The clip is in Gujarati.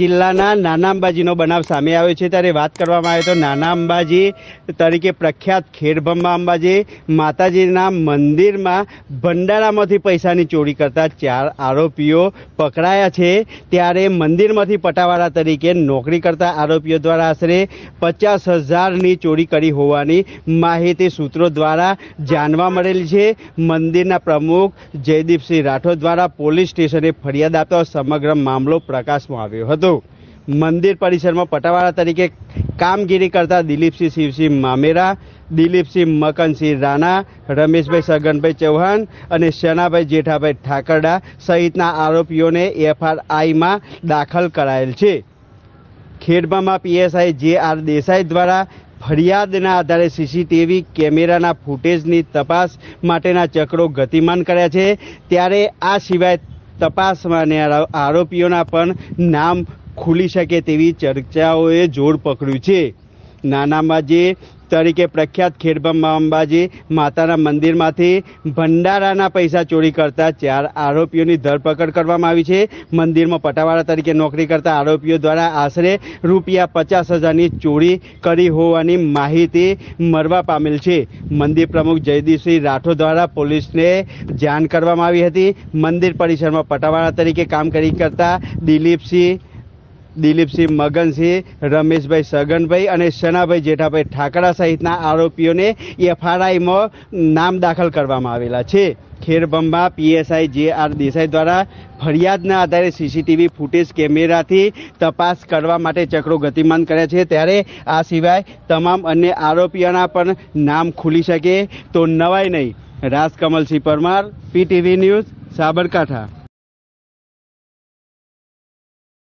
જિલ્લાના નાના અંબાજીનો બનાવ સામે આવ્યો છે ત્યારે વાત કરવામાં આવે તો નાના અંબાજી તરીકે પ્રખ્યાત ખેડભંબા અંબાજી માતાજીના મંદિરમાં ભંડારામાંથી પૈસાની ચોરી કરતા ચાર આરોપીઓ પકડાયા છે ત્યારે મંદિરમાંથી પટાવાળા તરીકે નોકરી કરતા આરોપીઓ દ્વારા આશરે પચાસ હજારની ચોરી કરી હોવાની માહિતી સૂત્રો દ્વારા જાણવા મળેલી છે મંદિરના પ્રમુખ જયદીપસિંહ રાઠોડ દ્વારા પોલીસ સ્ટેશને ફરિયાદ આપતા સમગ્ર મામલો પ્રકાશમાં આવ્યો હતો વધુ મંદિર પરિસરમાં પટાવાળા તરીકે કામગીરી કરતા દિલીપસિંહ શિવસિંહ મામેરા દિલીપસિંહ મકનસિંહ રાણા રમેશભાઈ સગનભાઈ ચૌહાણ અને શનાભાઈ જેઠાભાઈ ઠાકરડા સહિતના આરોપીઓને એફઆરઆઈમાં દાખલ કરાયેલ છે ખેડબામાં પીએસઆઈ જે આર દેસાઈ દ્વારા ફરિયાદના આધારે સીસીટીવી કેમેરાના ફૂટેજની તપાસ માટેના ચક્રો ગતિમાન કર્યા છે ત્યારે આ સિવાય તપાસમાં અને આરોપીઓના પણ નામ ખુલી શકે તેવી ચર્ચાઓએ જોર પકડ્યું છે નાના નાનાંબાજી તરીકે પ્રખ્યાત ખેડબ્રહ્મા અંબાજી માતાના મંદિરમાંથી ભંડારાના પૈસા ચોરી કરતા ચાર આરોપીઓની ધરપકડ કરવામાં આવી છે મંદિરમાં પટાવાળા તરીકે નોકરી કરતા આરોપીઓ દ્વારા આશરે રૂપિયા પચાસ હજારની ચોરી કરી હોવાની માહિતી મળવા પામેલ છે મંદિર પ્રમુખ જયદીપસિંહ રાઠોડ દ્વારા પોલીસને જાણ કરવામાં આવી હતી મંદિર પરિસરમાં પટાવાળા તરીકે કામ કરી કરતા દિલીપસિંહ દિલીપસિંહ મગનસિંહ રમેશભાઈ સગનભાઈ અને શનાભાઈ જેઠાભાઈ ઠાકરા સહિતના આરોપીઓને એફઆરઆઈમાં નામ દાખલ કરવામાં આવેલા છે ખેરબંબા પીએસઆઈ જે આર દેસાઈ દ્વારા ફરિયાદના આધારે સીસીટીવી ફૂટેજ કેમેરાથી તપાસ કરવા માટે ચક્રો ગતિમાન કર્યા છે ત્યારે આ સિવાય તમામ અન્ય આરોપીઓના પણ નામ ખુલી શકે તો નવાય નહીં રાજકમલસિંહ પરમાર પીટીવી ન્યૂઝ સાબરકાંઠા